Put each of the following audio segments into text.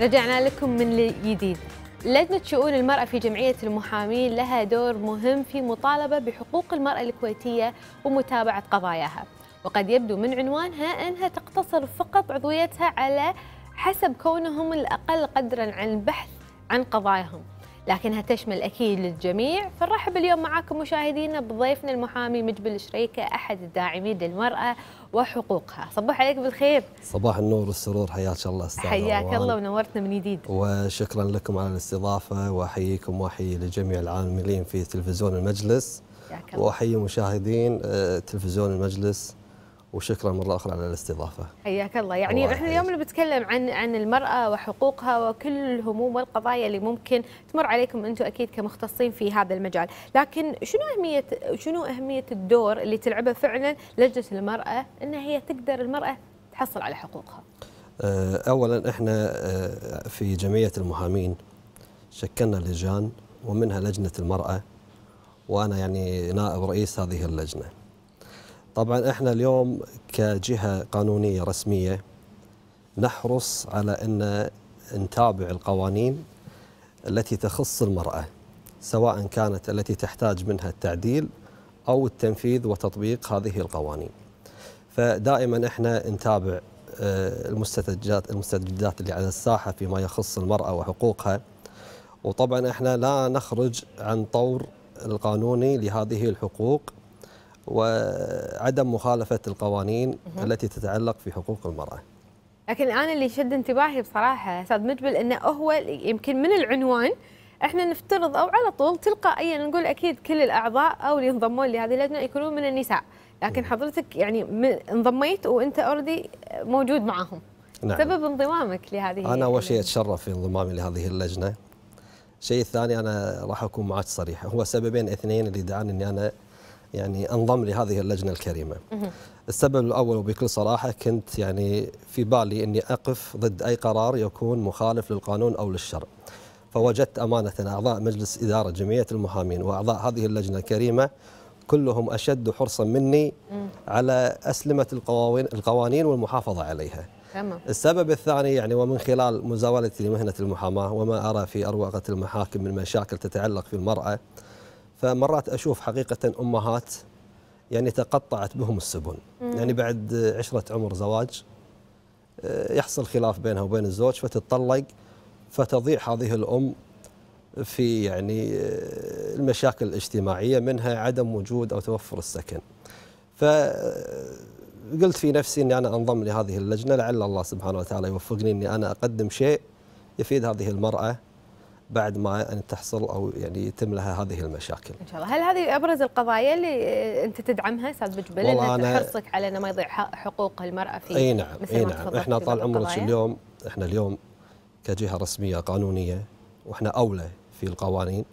رجعنا لكم من جديد لجنة شؤون المرأة في جمعية المحامين لها دور مهم في مطالبة بحقوق المرأة الكويتية ومتابعة قضاياها وقد يبدو من عنوانها أنها تقتصر فقط عضويتها على حسب كونهم الأقل قدرا عن البحث عن قضاياهم لكنها تشمل أكيد للجميع فنرحب اليوم معاكم مشاهدينا بضيفنا المحامي مجبل شريكة أحد الداعمين للمرأة وحقوقها صباح عليك بالخير صباح النور والسرور حياك الله استاذ حياك الله ونورتنا من جديد وشكرا لكم على الاستضافه واحييكم واحيي لجميع العاملين في تلفزيون المجلس واحيي مشاهدين آه، تلفزيون المجلس وشكرا مره اخرى على الاستضافه. حياك الله، يعني احنا اليوم اليوم بنتكلم عن عن المراه وحقوقها وكل الهموم والقضايا اللي ممكن تمر عليكم انتم اكيد كمختصين في هذا المجال، لكن شنو اهميه شنو اهميه الدور اللي تلعبه فعلا لجنه المراه ان هي تقدر المراه تحصل على حقوقها؟ آه، اولا احنا آه، في جمعيه المحامين شكلنا لجان ومنها لجنه المراه وانا يعني نائب رئيس هذه اللجنه. طبعا احنا اليوم كجهه قانونيه رسميه نحرص على ان نتابع القوانين التي تخص المراه سواء كانت التي تحتاج منها التعديل او التنفيذ وتطبيق هذه القوانين. فدائما احنا نتابع آه، المستجدات المستجدات اللي على الساحه فيما يخص المراه وحقوقها. وطبعا احنا لا نخرج عن طور القانوني لهذه الحقوق وعدم مخالفة القوانين التي تتعلق في حقوق المرأة لكن أنا اللي شد انتباهي بصراحة أستاذ مجبل أنه هو يمكن من العنوان احنا نفترض او على طول تلقائيا نقول اكيد كل الاعضاء او اللي ينضمون لهذه اللجنه يكونون من النساء، لكن حضرتك يعني انضميت وانت اوريدي موجود معهم. نعم. سبب انضمامك لهذه انا اول شيء اتشرف في انضمامي لهذه اللجنه. الشيء الثاني انا راح اكون معك صريح، هو سببين اثنين اللي دعاني اني انا يعني انضم لهذه اللجنه الكريمه. السبب الاول وبكل صراحه كنت يعني في بالي اني اقف ضد اي قرار يكون مخالف للقانون او للشرع. فوجدت امانه اعضاء مجلس اداره جمعيه المحامين واعضاء هذه اللجنه الكريمه كلهم اشد حرصا مني على اسلمه القوانين القوانين والمحافظه عليها. تمام. السبب الثاني يعني ومن خلال مزاولتي لمهنه المحاماه وما ارى في اروقه المحاكم من مشاكل تتعلق في المراه فمرات اشوف حقيقه امهات يعني تقطعت بهم السبل يعني بعد عشره عمر زواج آه، يحصل خلاف بينها وبين الزوج فتتطلق فتضيع هذه الام في يعني آه، المشاكل الاجتماعيه منها عدم وجود او توفر السكن. فقلت آه، في نفسي اني انا انضم لهذه اللجنه لعل الله سبحانه وتعالى يوفقني اني انا اقدم شيء يفيد هذه المراه بعد ما ان تحصل او يعني يتم لها هذه المشاكل. ان شاء الله، هل هذه ابرز القضايا اللي انت تدعمها استاذ بجبل أنا حرصك على انه ما يضيع حقوق المراه في اي نعم اي نعم احنا طال عمرك اليوم احنا اليوم كجهه رسميه قانونيه واحنا اولى في القوانين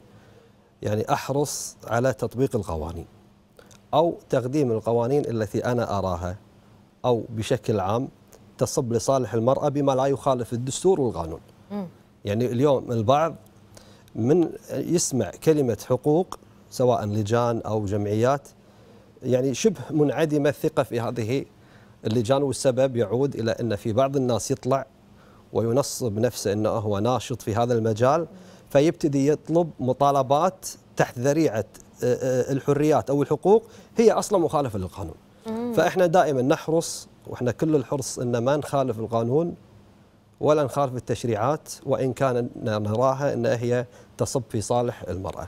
يعني احرص على تطبيق القوانين او تقديم القوانين التي انا اراها او بشكل عام تصب لصالح المراه بما لا يخالف الدستور والقانون. امم يعني اليوم البعض من يسمع كلمة حقوق سواء لجان أو جمعيات يعني شبه منعدمة الثقة في هذه اللجان والسبب يعود إلى أن في بعض الناس يطلع وينصب نفسه أنه هو ناشط في هذا المجال فيبتدي يطلب مطالبات تحت ذريعة آه، آه، الحريات أو الحقوق هي أصلا مخالفة للقانون فإحنا دائما نحرص وإحنا كل الحرص أن ما نخالف القانون ولا نخالف بالتشريعات وإن كان نراها أن هي تصب في صالح المرأة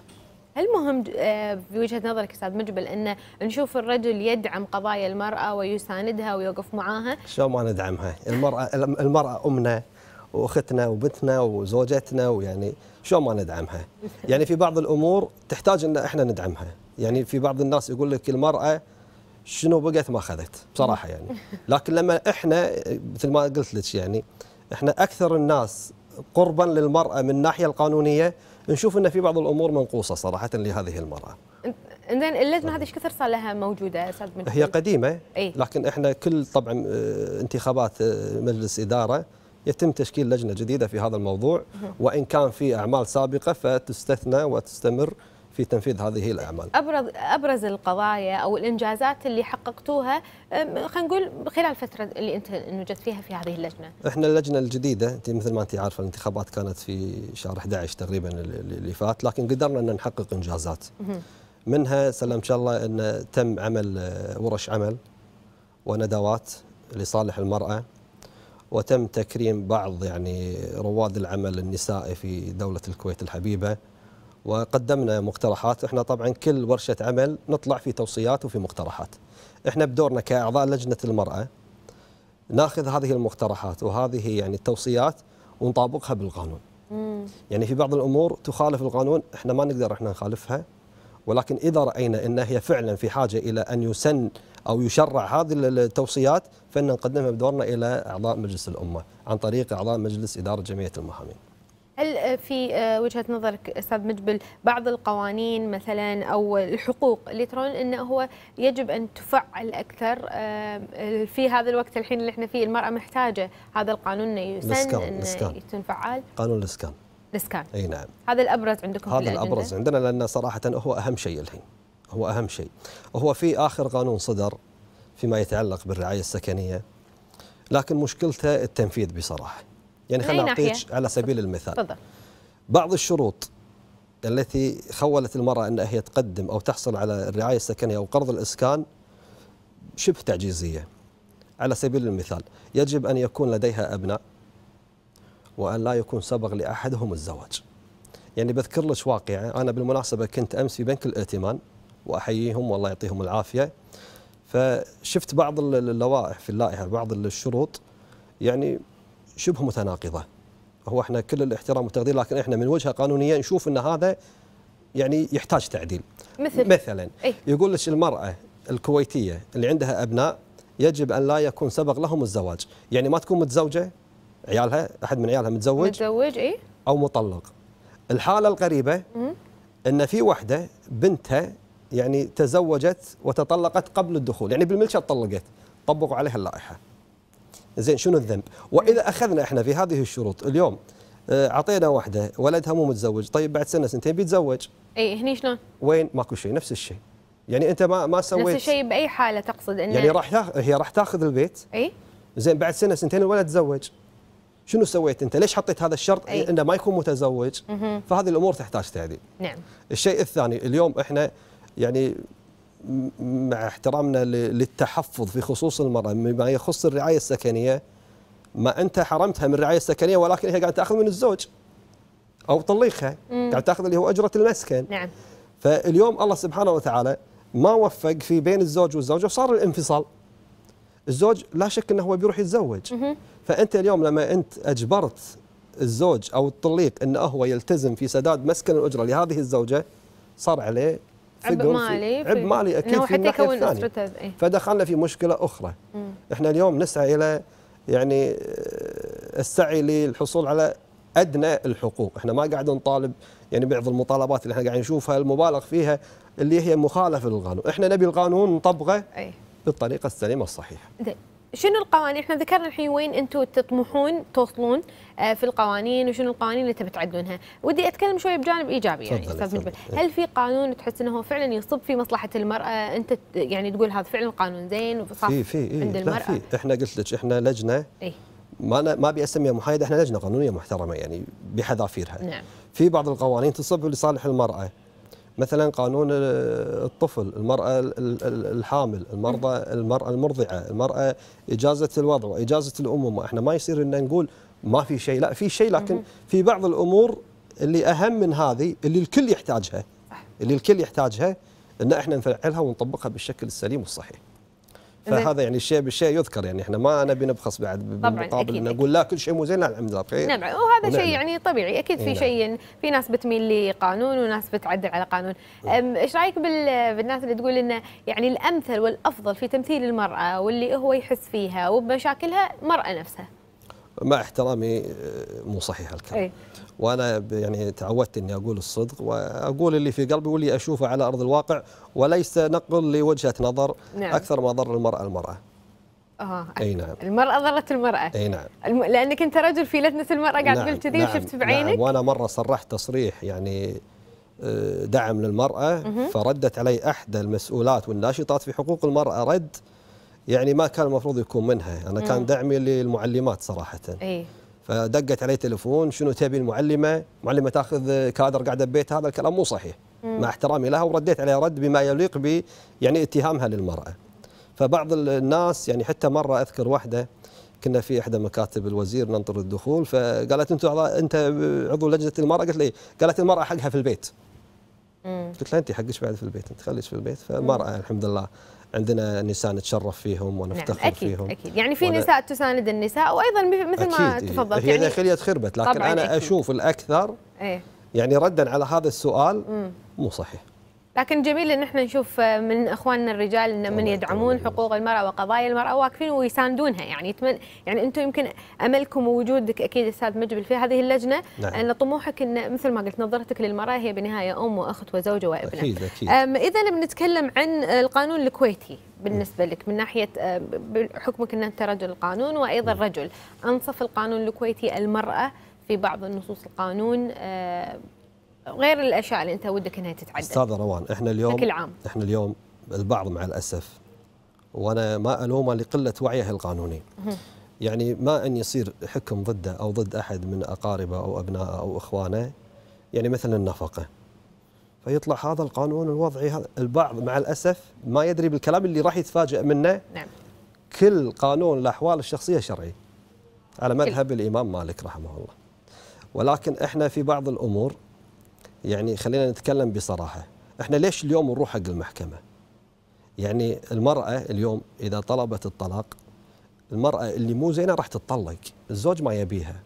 المهم آه، في وجهه نظرك استاذ مجبل ان نشوف الرجل يدعم قضايا المراه ويساندها ويوقف معاها شلون ما ندعمها المراه المراه امنا واختنا وبنتنا وزوجتنا ويعني شلون ما ندعمها يعني في بعض الامور تحتاج ان احنا ندعمها يعني في بعض الناس يقول لك المراه شنو بقت ما اخذت بصراحه يعني لكن لما احنا مثل ما قلت لك يعني احنا اكثر الناس قربا للمراه من الناحيه القانونيه نشوف ان في بعض الامور منقوصه صراحه لهذه المراه زين اللجنه هذه ايش كثر صار لها موجوده استاذ بن هي قديمه لكن احنا كل طبعا آه، انتخابات آه، مجلس اداره يتم تشكيل لجنه جديده في هذا الموضوع وان كان في اعمال سابقه فتستثنى وتستمر في تنفيذ هذه الأعمال أبرز, أبرز القضايا أو الإنجازات اللي حققتوها خلينا نقول خلال الفترة اللي أنت نجت فيها في هذه اللجنة إحنا اللجنة الجديدة أنت مثل ما أنت عارفة الانتخابات كانت في شهر 11 تقريبا اللي فات لكن قدرنا أن نحقق إنجازات منها سلم شاء الله أن تم عمل آه، ورش عمل وندوات لصالح المرأة وتم تكريم بعض يعني رواد العمل النسائي في دولة الكويت الحبيبة وقدمنا مقترحات احنا طبعا كل ورشه عمل نطلع في توصيات وفي مقترحات احنا بدورنا كاعضاء لجنه المراه ناخذ هذه المقترحات وهذه يعني التوصيات ونطابقها بالقانون مم. يعني في بعض الامور تخالف القانون احنا ما نقدر احنا نخالفها ولكن اذا راينا ان هي فعلا في حاجه الى ان يسن او يشرع هذه التوصيات فان نقدمها بدورنا الى اعضاء مجلس الامه عن طريق اعضاء مجلس اداره جمعيه المحامين هل آه، في آه، وجهه نظرك استاذ مجبل بعض القوانين مثلا او الحقوق اللي ترون انه هو يجب ان تفعل اكثر آه، في هذا الوقت الحين اللي احنا فيه المراه محتاجه هذا القانون انه يسن انه فعال قانون الاسكان الاسكان اي نعم هذا الابرز عندكم هذا الابرز عندنا لانه صراحه هو اهم شيء الحين هو اهم شيء هو في اخر قانون صدر فيما يتعلق بالرعايه السكنيه لكن مشكلته التنفيذ بصراحه يعني خلينا نعطيك على سبيل المثال تفضل بعض الشروط التي خولت المرأة أنها هي تقدم أو تحصل على الرعاية السكنية أو قرض الإسكان شبه تعجيزية على سبيل المثال يجب أن يكون لديها أبناء وأن لا يكون سبق لأحدهم الزواج يعني بذكر لك واقعة أنا بالمناسبة كنت أمس في بنك الائتمان وأحييهم والله يعطيهم العافية فشفت بعض اللوائح في اللائحة بعض الشروط يعني شبه متناقضه هو احنا كل الاحترام والتقدير لكن احنا من وجهه قانونيه نشوف ان هذا يعني يحتاج تعديل مثل مثلا ايه؟ يقول لك المراه الكويتيه اللي عندها ابناء يجب ان لا يكون سبق لهم الزواج يعني ما تكون متزوجه عيالها احد من عيالها متزوج متزوج اي او مطلق الحاله الغريبه ان في وحده بنتها يعني تزوجت وتطلقت قبل الدخول يعني بالملكه تطلقت طبقوا عليها اللائحه زين شنو الذنب واذا اخذنا احنا في هذه الشروط اليوم آه، اعطينا واحده ولدها مو متزوج طيب بعد سنه سنتين بيتزوج اي هني شلون وين ماكو شيء نفس الشيء يعني انت ما ما سويت نفس الشيء باي حاله تقصد انه يعني راح هي راح تاخذ البيت اي زين بعد سنه سنتين الولد تزوج شنو سويت انت ليش حطيت هذا الشرط أي. انه ما يكون متزوج مه. فهذه الامور تحتاج تعديل نعم الشيء الثاني اليوم احنا يعني مع احترامنا للتحفظ في خصوص المرأة بما يخص الرعاية السكنية ما أنت حرمتها من الرعاية السكنية ولكن هي قاعدة تأخذ من الزوج أو طليقها قاعدة تأخذ اللي هو أجرة المسكن نعم فاليوم الله سبحانه وتعالى ما وفق في بين الزوج والزوجة وصار الانفصال الزوج لا شك أنه هو بيروح يتزوج فأنت اليوم لما أنت أجبرت الزوج أو الطليق أنه هو يلتزم في سداد مسكن الأجرة لهذه الزوجة صار عليه عبء مالي عبء مالي اكيد في حتى يكون إيه. فدخلنا في مشكله اخرى مم. احنا اليوم نسعى الى يعني آه، السعي للحصول على ادنى الحقوق، احنا ما قاعد نطالب يعني بعض المطالبات اللي احنا قاعدين نشوفها المبالغ فيها اللي هي مخالفه للقانون، احنا نبي القانون نطبقه إيه. بالطريقه السليمه الصحيحه. دي. شنو القوانين احنا ذكرنا الحين وين انتم تطمحون توصلون آه، في القوانين وشنو القوانين اللي تبي تعدلونها ودي اتكلم شويه بجانب ايجابي يعني استاذ مجبل هل في قانون تحس انه هو فعلا يصب في مصلحه المراه انت يعني تقول هذا فعلا قانون زين وصح في في إيه عند المراه في احنا قلت لك احنا لجنه إيه؟ ما أنا ما ابي اسميها محايده احنا لجنه قانونيه محترمه يعني بحذافيرها نعم في بعض القوانين تصب لصالح المراه مثلا قانون الطفل المرأة الحامل المرضى المرأة المرضعة المرأة إجازة الوضع وإجازة الأمومة إحنا ما يصير أن نقول ما في شيء لا في شيء لكن في بعض الأمور اللي أهم من هذه اللي الكل يحتاجها اللي الكل يحتاجها أن إحنا نفعلها ونطبقها بالشكل السليم والصحيح فهذا يعني الشيء بالشيء يذكر يعني احنا ما نبي نبخس بعد بالمقابل نقول لا كل شيء مو زين لا الحمد لله بخير نعم وهذا شيء يعني طبيعي اكيد في إيه، نعم. شيء يعني في ناس بتميل لقانون وناس بتعدل على قانون ايش رايك بالناس اللي تقول انه يعني الامثل والافضل في تمثيل المراه واللي هو يحس فيها وبمشاكلها المراه نفسها مع احترامي آه، مو صحيح الكلام إيه. وانا يعني تعودت اني اقول الصدق واقول اللي في قلبي واللي اشوفه على ارض الواقع وليس نقل لوجهه نظر نعم. اكثر ما ضر المراه المراه اه اي نعم المراه ضرت المراه اي نعم الم... لانك انت رجل في لجنه المراه قاعد نعم، تقول كذي نعم، وشفت بعينك نعم. وانا مره صرحت تصريح يعني آه، دعم للمراه مه. فردت علي احدى المسؤولات والناشطات في حقوق المراه رد يعني ما كان المفروض يكون منها انا مه. كان دعمي للمعلمات صراحه اي فدقت علي تليفون شنو تبي المعلمه؟ معلمه تاخذ كادر قاعده ببيتها هذا الكلام مو صحيح مع احترامي لها ورديت عليها رد بما يليق ب يعني اتهامها للمراه. فبعض الناس يعني حتى مره اذكر واحده كنا في احدى مكاتب الوزير ننطر الدخول فقالت انت انت عضو لجنه المراه قلت لي قالت المراه حقها في البيت. قلت لها انت حقك بعد في البيت انت خليك في البيت فالمراه الحمد لله عندنا نساء نتشرف فيهم ونفتخر نعم أكيد فيهم اكيد يعني في نساء تساند النساء وايضا مثل ما تفضلت هي يعني داخليه خربت لكن انا أكيد. اشوف الاكثر ايه يعني ردا على هذا السؤال مو صحيح لكن جميل ان احنا نشوف من اخواننا الرجال ان من يدعمون حقوق المراه وقضايا المراه واقفين ويساندونها يعني يتمن يعني انتم يمكن املكم ووجودك اكيد استاذ مجبل في هذه اللجنه نعم. ان طموحك ان مثل ما قلت نظرتك للمراه هي بالنهايه ام واخت وزوجه وابنه اكيد اكيد اذا بنتكلم عن القانون الكويتي بالنسبه لك من ناحيه حكمك ان انت رجل القانون وايضا نعم. رجل انصف القانون الكويتي المراه في بعض النصوص القانون غير الاشياء اللي انت ودك انها تتعدل استاذ روان احنا اليوم بشكل عام احنا اليوم البعض مع الاسف وانا ما الومه لقله وعيه القانوني يعني ما ان يصير حكم ضده او ضد احد من اقاربه او ابنائه او اخوانه يعني مثلا النفقه فيطلع هذا القانون الوضعي هذا البعض مع الاسف ما يدري بالكلام اللي راح يتفاجئ منه نعم كل قانون الاحوال الشخصيه شرعي على مذهب الامام مالك رحمه الله ولكن احنا في بعض الامور يعني خلينا نتكلم بصراحة احنا ليش اليوم نروح حق المحكمة يعني المرأة اليوم إذا طلبت الطلاق المرأة اللي مو زينة راح تتطلق الزوج ما يبيها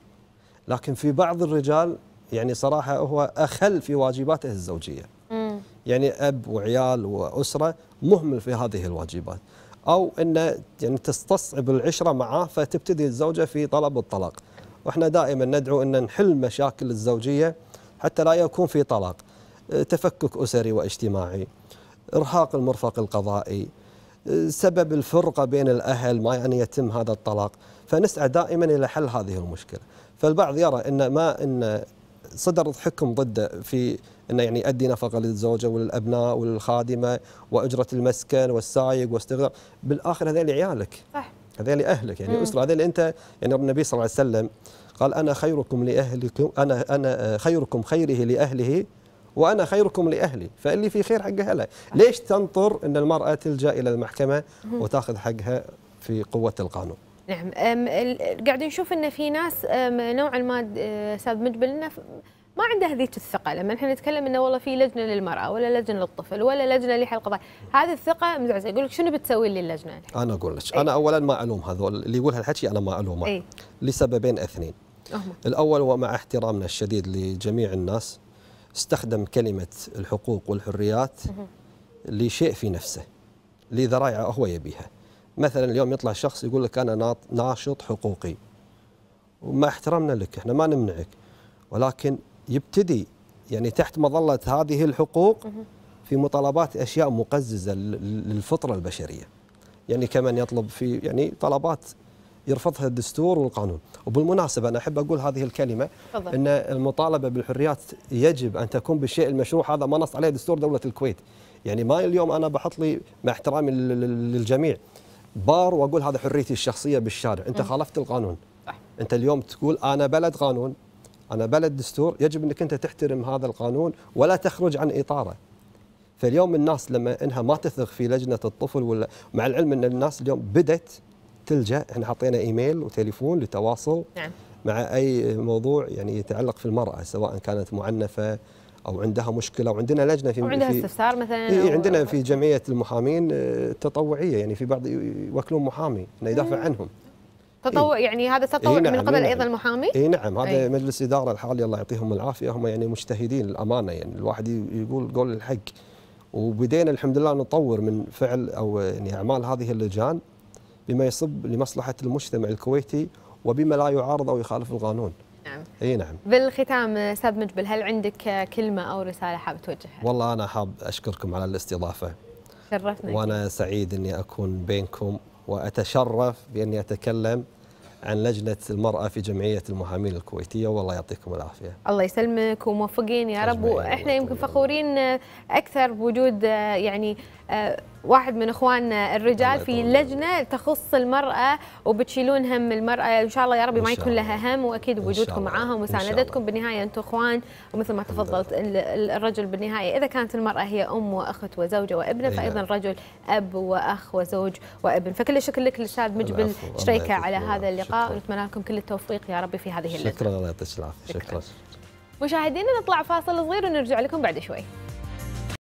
لكن في بعض الرجال يعني صراحة هو أخل في واجباته الزوجية م. يعني أب وعيال وأسرة مهمل في هذه الواجبات أو أنه يعني تستصعب العشرة معاه فتبتدي الزوجة في طلب الطلاق وإحنا دائما ندعو أن نحل مشاكل الزوجية حتى لا يكون في طلاق أه، تفكك أسري واجتماعي إرهاق المرفق القضائي أه، سبب الفرقة بين الأهل ما يعني يتم هذا الطلاق فنسعى دائما إلى حل هذه المشكلة فالبعض يرى أن ما أن صدر حكم ضده في أنه يعني يؤدي نفقة للزوجة وللأبناء وللخادمة وأجرة المسكن والسايق واستغلال بالآخر هذين عيالك صح هذا لأهلك يعني أسرة هذا أنت يعني النبي صلى الله عليه وسلم قال أنا خيركم لأهلكم أنا أنا آه، خيركم خيره لأهله وأنا خيركم لأهلي فاللي في خير حقها لها ليش تنطر أن المرأة تلجأ إلى المحكمة وتأخذ حقها في قوة القانون نعم قاعدين نشوف أن في ناس نوعا ما أستاذ آه، مجبل ما عنده هذيك الثقه لما احنا نتكلم انه والله في لجنه للمراه ولا لجنه للطفل ولا لجنه لحل القضايا، هذه الثقه مزعزعه يقول لك شنو بتسوي لي اللجنه؟ انا اقول لك إيه. انا اولا ما الوم هذول اللي يقول هالحكي انا ما الومه أي؟ لسببين اثنين أهما. الاول ومع احترامنا الشديد لجميع الناس استخدم كلمه الحقوق والحريات لشيء في نفسه لذرايعه هو يبيها مثلا اليوم يطلع شخص يقول لك انا ناشط حقوقي ومع احترامنا لك احنا ما نمنعك ولكن يبتدي يعني تحت مظله هذه الحقوق في مطالبات اشياء مقززه للفطره البشريه. يعني كمن يطلب في يعني طلبات يرفضها الدستور والقانون، وبالمناسبه انا احب اقول هذه الكلمه فضل. ان المطالبه بالحريات يجب ان تكون بالشيء المشروع هذا ما نص عليه دستور دوله الكويت. يعني ما اليوم انا بحط لي مع احترامي للجميع بار واقول هذا حريتي الشخصيه بالشارع، انت خالفت القانون. انت اليوم تقول انا بلد قانون أنا بلد دستور يجب أنك أنت تحترم هذا القانون ولا تخرج عن إطاره فاليوم الناس لما انها ما تثق في لجنه الطفل ولا مع العلم ان الناس اليوم بدت تلجا احنا حطينا ايميل وتليفون لتواصل نعم. مع اي موضوع يعني يتعلق في المراه سواء كانت معنفه او عندها مشكله وعندنا لجنه في عندها استفسار مثلا إيه عندنا في جمعيه المحامين التطوعيه آه، يعني في بعض يوكلون محامي انه يدافع عنهم تطوع إيه. يعني هذا تطوع إيه نعم من قبل إيه، نعم ايضا المحامي؟ اي نعم هذا أي. طيب. مجلس اداره الحالي الله يعطيهم العافيه هم يعني مجتهدين الامانه يعني الواحد يقول قول الحق وبدينا الحمد لله نطور من فعل او يعني اعمال هذه اللجان بما يصب لمصلحه المجتمع الكويتي وبما لا يعارض او يخالف القانون. نعم. اي نعم. بالختام استاذ مجبل هل عندك كلمه او رساله حاب توجهها؟ والله انا حاب اشكركم على الاستضافه. شرفتنا. وانا سعيد اني اكون بينكم وأتشرف بأني أتكلم عن لجنة المرأة في جمعية المحامين الكويتية والله يعطيكم العافية الله يسلمك وموفقين يا رب وإحنا يمكن فخورين أكثر بوجود يعني آه، واحد من اخواننا الرجال في لجنه تخص المراه وبتشيلون هم المراه ان شاء الله يا ربي ما يكون لها هم واكيد وجودكم معاهم ومساندتكم بالنهايه انتم اخوان ومثل ما تفضلت الرجل بالنهايه اذا كانت المراه هي ام واخت وزوجه وابنه فايضا الرجل نعم. اب واخ وزوج وابن فكل الشكر لك الاستاذ مجبل شريكه على هذا اللقاء ونتمنى لكم كل التوفيق يا ربي في هذه اللجنه شكرا الله يعطيك العافيه شكرا مشاهدينا نطلع فاصل صغير ونرجع لكم بعد شوي